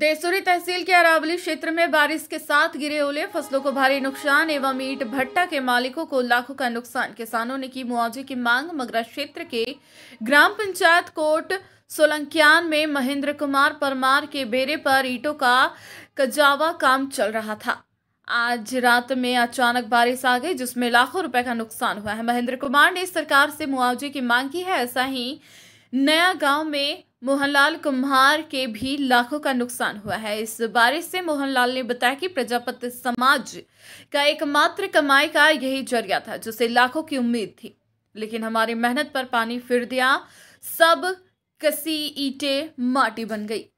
देसुरी तहसील के अरावली क्षेत्र में बारिश के साथ गिरे ओले फसलों को भारी नुकसान एवं ईट भट्टा के मालिकों को लाखों का नुकसान किसानों ने की मुआवजे की मांग मगरा क्षेत्र के ग्राम पंचायत कोट सोलंकियान में महेंद्र कुमार परमार के बेरे पर ईटों का कजावा काम चल रहा था आज रात में अचानक बारिश आ गई जिसमें लाखों रुपए का नुकसान हुआ है महेंद्र कुमार ने सरकार से मुआवजे की मांग की है ऐसा ही नया गांव में मोहनलाल कुम्हार के भी लाखों का नुकसान हुआ है इस बारिश से मोहनलाल ने बताया कि प्रजापति समाज का एकमात्र कमाई का यही जरिया था जिसे लाखों की उम्मीद थी लेकिन हमारी मेहनत पर पानी फिर दिया सब कसी ईटे माटी बन गई